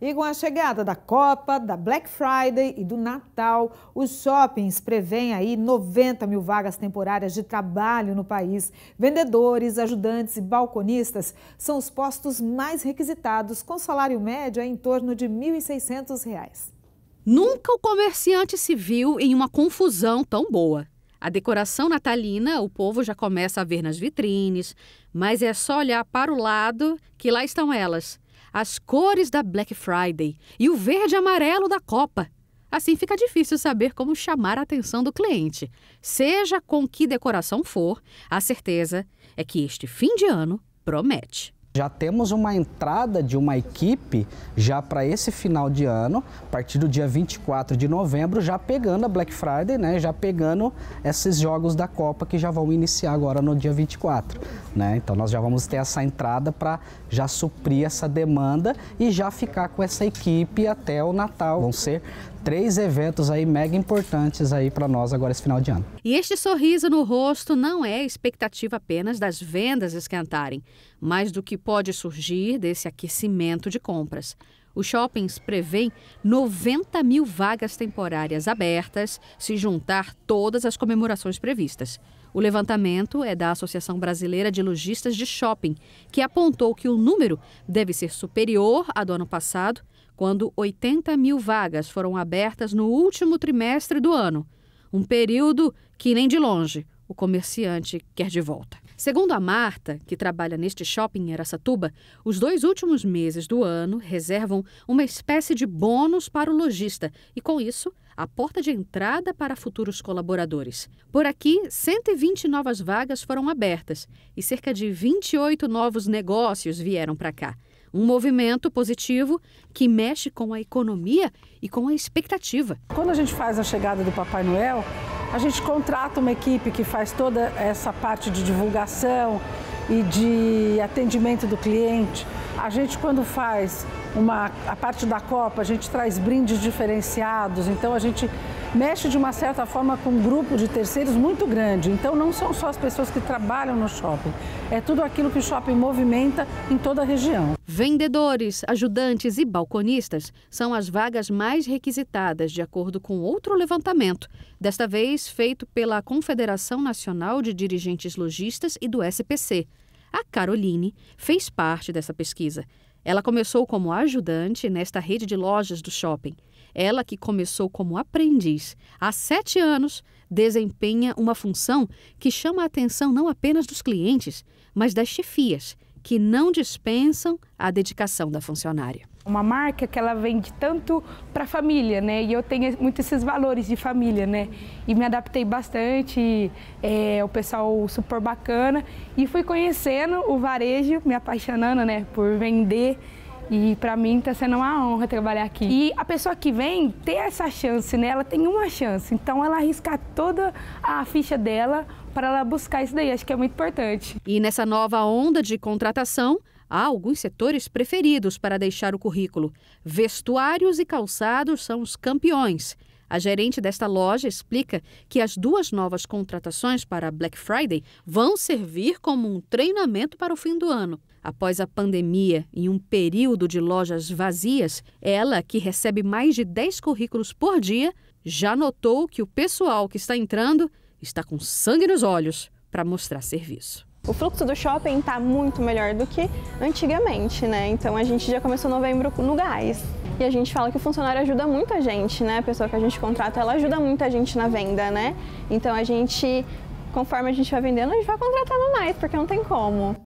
E com a chegada da Copa, da Black Friday e do Natal, os shoppings prevêm aí 90 mil vagas temporárias de trabalho no país. Vendedores, ajudantes e balconistas são os postos mais requisitados, com salário médio em torno de R$ 1.600. Nunca o comerciante se viu em uma confusão tão boa. A decoração natalina o povo já começa a ver nas vitrines, mas é só olhar para o lado que lá estão elas as cores da Black Friday e o verde amarelo da Copa. Assim fica difícil saber como chamar a atenção do cliente. Seja com que decoração for, a certeza é que este fim de ano promete já temos uma entrada de uma equipe já para esse final de ano, a partir do dia 24 de novembro, já pegando a Black Friday, né? Já pegando esses jogos da Copa que já vão iniciar agora no dia 24, né? Então nós já vamos ter essa entrada para já suprir essa demanda e já ficar com essa equipe até o Natal. Vão ser três eventos aí mega importantes aí para nós agora esse final de ano. E este sorriso no rosto não é expectativa apenas das vendas esquentarem, mas do que pode surgir desse aquecimento de compras. Os shoppings prevêem 90 mil vagas temporárias abertas se juntar todas as comemorações previstas. O levantamento é da Associação Brasileira de Logistas de Shopping, que apontou que o número deve ser superior ao do ano passado, quando 80 mil vagas foram abertas no último trimestre do ano, um período que nem de longe o comerciante quer de volta. Segundo a Marta, que trabalha neste shopping em Aracatuba, os dois últimos meses do ano reservam uma espécie de bônus para o lojista e, com isso, a porta de entrada para futuros colaboradores. Por aqui, 120 novas vagas foram abertas e cerca de 28 novos negócios vieram para cá. Um movimento positivo que mexe com a economia e com a expectativa. Quando a gente faz a chegada do Papai Noel, a gente contrata uma equipe que faz toda essa parte de divulgação e de atendimento do cliente. A gente, quando faz uma, a parte da Copa, a gente traz brindes diferenciados, então a gente mexe de uma certa forma com um grupo de terceiros muito grande. Então não são só as pessoas que trabalham no shopping, é tudo aquilo que o shopping movimenta em toda a região. Vendedores, ajudantes e balconistas são as vagas mais requisitadas, de acordo com outro levantamento, desta vez feito pela Confederação Nacional de Dirigentes Logistas e do SPC. A Caroline fez parte dessa pesquisa. Ela começou como ajudante nesta rede de lojas do shopping. Ela, que começou como aprendiz há sete anos, desempenha uma função que chama a atenção não apenas dos clientes, mas das chefias, que não dispensam a dedicação da funcionária uma marca que ela vende tanto para família, né? E eu tenho muito esses valores de família, né? E me adaptei bastante, é, o pessoal super bacana. E fui conhecendo o varejo, me apaixonando, né? Por vender. E para mim está sendo uma honra trabalhar aqui. E a pessoa que vem ter essa chance, né? Ela tem uma chance. Então ela arrisca toda a ficha dela para ela buscar isso daí. Acho que é muito importante. E nessa nova onda de contratação, Há alguns setores preferidos para deixar o currículo. Vestuários e calçados são os campeões. A gerente desta loja explica que as duas novas contratações para Black Friday vão servir como um treinamento para o fim do ano. Após a pandemia, e um período de lojas vazias, ela, que recebe mais de 10 currículos por dia, já notou que o pessoal que está entrando está com sangue nos olhos para mostrar serviço. O fluxo do shopping está muito melhor do que antigamente, né? Então a gente já começou novembro no gás. E a gente fala que o funcionário ajuda muita gente, né? A pessoa que a gente contrata, ela ajuda muita gente na venda, né? Então a gente, conforme a gente vai vendendo, a gente vai contratando mais, porque não tem como.